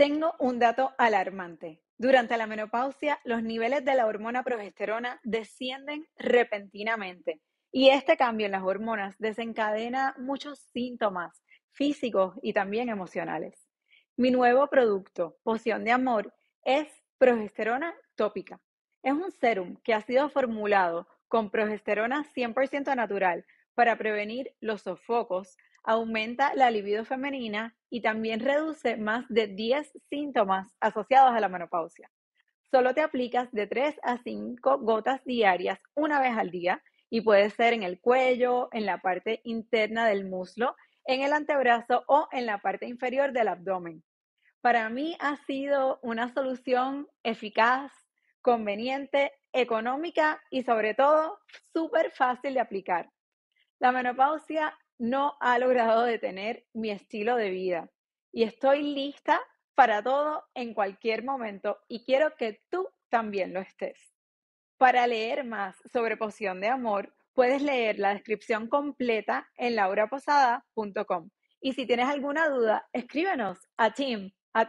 tengo un dato alarmante. Durante la menopausia, los niveles de la hormona progesterona descienden repentinamente y este cambio en las hormonas desencadena muchos síntomas físicos y también emocionales. Mi nuevo producto, Poción de Amor, es progesterona tópica. Es un serum que ha sido formulado con progesterona 100% natural para prevenir los sofocos, aumenta la libido femenina y también reduce más de 10 síntomas asociados a la menopausia. Solo te aplicas de 3 a 5 gotas diarias una vez al día y puede ser en el cuello, en la parte interna del muslo, en el antebrazo o en la parte inferior del abdomen. Para mí ha sido una solución eficaz, conveniente, económica y sobre todo súper fácil de aplicar. La menopausia no ha logrado detener mi estilo de vida y estoy lista para todo en cualquier momento y quiero que tú también lo estés. Para leer más sobre Poción de Amor, puedes leer la descripción completa en lauraposada.com. Y si tienes alguna duda, escríbenos a team at